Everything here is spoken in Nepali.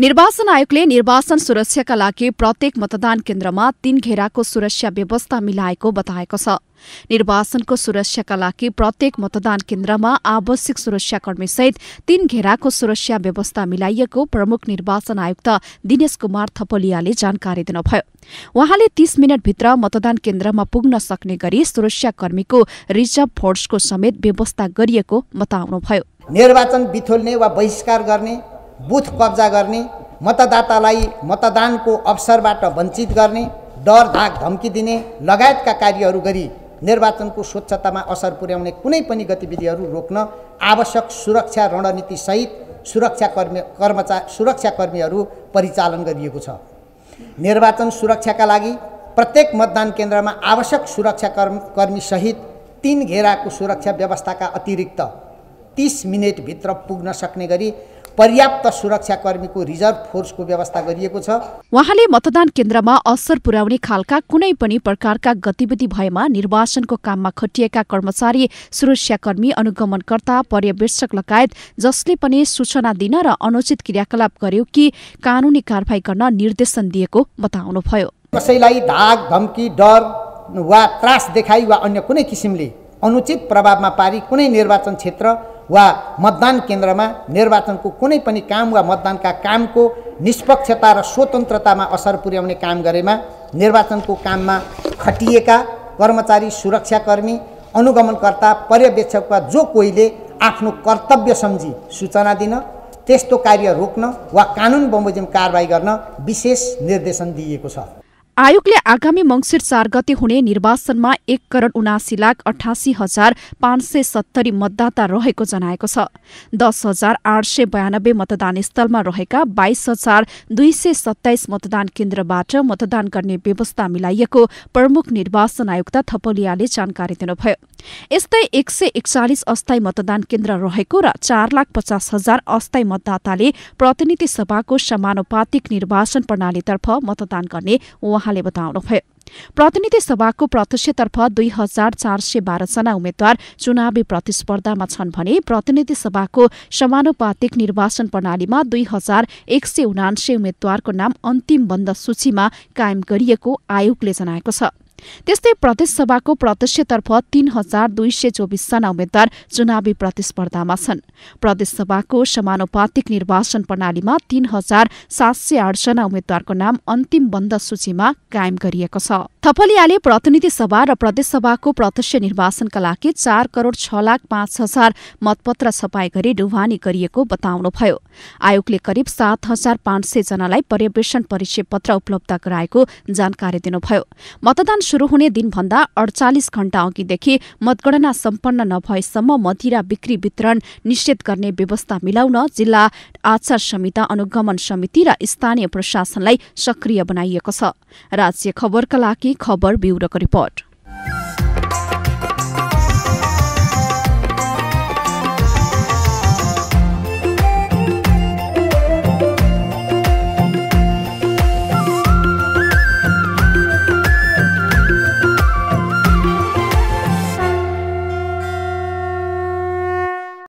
निर्वाचन आयोगले निर्वाचन सुरक्षाका लागि प्रत्येक मतदान केन्द्रमा तीन घेराको सुरक्षा व्यवस्था मिलाएको बताएको छ निर्वाचनको सुरक्षाका लागि प्रत्येक मतदान केन्द्रमा आवश्यक सुरक्षाकर्मीसहित तीन घेराको सुरक्षा व्यवस्था मिलाइएको प्रमुख निर्वाचन आयुक्त दिनेश कुमार थपलियाले जानकारी दिनुभयो उहाँले तीस मिनटभित्र मतदान केन्द्रमा पुग्न सक्ने गरी सुरक्षाकर्मीको रिजर्भ फोर्सको समेत व्यवस्था गरिएको बताउनुभयो निर्वाचन बिथोल्ने वा बहिष्कार गर्ने बुथ कब्जा गर्ने मतदातालाई मतदानको अवसरबाट वञ्चित गर्ने डर धाक धम्की दिने लगायतका कार्यहरू गरी निर्वाचनको स्वच्छतामा असर पुर्याउने कुनै पनि गतिविधिहरू रोक्न आवश्यक सुरक्षा रणनीतिसहित सुरक्षाकर्मी कर्मचा सुरक्षाकर्मीहरू परिचालन गरिएको छ निर्वाचन सुरक्षाका लागि प्रत्येक मतदान केन्द्रमा आवश्यक सुरक्षा कर्म कर्मीसहित तिन घेराको सुरक्षा व्यवस्थाका अतिरिक्त तिस मिनटभित्र पुग्न सक्ने गरी पर्याप्त सुरक्षाकर्मीको रिजर्भ फोर्सको व्यवस्था गरिएको छ उहाँले मतदान केन्द्रमा असर पुर्याउने खालका कुनै पनि प्रकारका गतिविधि भएमा निर्वाचनको काममा खटिएका कर्मचारी सुरक्षाकर्मी अनुगमनकर्ता पर्यवेक्षक लगायत जसले पनि सूचना दिन र अनुचित क्रियाकलाप गर्यो कि कानुनी कारवाही गर्न निर्देशन दिएको बताउनुभयो कसैलाई धाक धम्की डर वा त्रास देखाई वा अन्य कुनै किसिमले अनुचित प्रभावमा पारी कुनै निर्वाचन क्षेत्र वा मतदान केन्द्रमा निर्वाचनको कुनै पनि काम वा मतदानका कामको निष्पक्षता र स्वतन्त्रतामा असर पुर्याउने काम गरेमा निर्वाचनको काममा खटिएका कर्मचारी सुरक्षाकर्मी अनुगमनकर्ता पर्यवेक्षक वा जो कोहीले आफ्नो कर्तव्य सम्झी सूचना दिन त्यस्तो कार्य रोक्न वा कानुन बमोजिम कारवाही गर्न विशेष निर्देशन दिइएको छ आयोगले आगामी मंगिर चार गते हुने निर्वाचनमा एक करोड़ उनासी लाख अठासी हजार पाँच सय सत्तरी मतदाता रहेको जनाएको छ दस हजार आठ सय बयानब्बे मतदान स्थलमा रहेका बाइस हजार दुई सय सत्ताइस मतदान केन्द्रबाट मतदान गर्ने व्यवस्था मिलाइएको प्रमुख निर्वाचन आयुक्त थपलियाले जानकारी दिनुभयो यस्तै एक सय एकचालिस अस्थायी मतदान केन्द्र रहेको र चार लाख पचास हजार अस्थायी मतदाताले प्रतिनिधि सभाको समानुपातिक निर्वाचन प्रणालीतर्फ मतदान गर्ने उहाँ उहाँले बताउनुभयो प्रतिनिधि सभाको प्रत्यक्षतर्फ दुई हजार चार सय बाह्रजना उम्मेद्वार चुनावी प्रतिस्पर्धामा छन् भने प्रतिनिधि सभाको समानुपातिक निर्वाचन प्रणालीमा दुई हजार एक सय उनान्से उम्मेद्वारको नाम अन्तिम बन्द सूचीमा कायम गरिएको आयोगले जनाएको छ त्यस्तै प्रदेशसभाको प्रत्यक्षतर्फ तीन हजार दुई सय चौबिसजना उम्मेद्वार चुनावी प्रतिस्पर्धामा छन् प्रदेशसभाको समानुपातिक निर्वाचन प्रणालीमा तीन हजार सात सय आठजना उम्मेद्वारको नाम अन्तिम बन्द सूचीमा कायम गरिएको छ थपलियाले प्रतिनिधि सभा र प्रदेशसभाको प्रत्यक्ष निर्वाचनका लागि चार करोड छ लाख पाँच हजार मतपत्र छपाई गरी ढुवानी गरिएको बताउनुभयो आयोगले करिब सात हजार पाँच सय जनालाई पर्यवेक्षण परिचय पत्र उपलब्ध गराएको जानकारी दिनुभयो मतदान शुरू हुने दिनभन्दा अडचालिस घण्टा अघिदेखि मतगणना सम्पन्न नभएसम्म मदिरा बिक्री वितरण निषेध गर्ने व्यवस्था मिलाउन जिल्ला आचार संहिता अनुगमन समिति र स्थानीय प्रशासनलाई सक्रिय बनाइएको छ राज्य खबरका लागि खबर ब्युरोको रिपोर्ट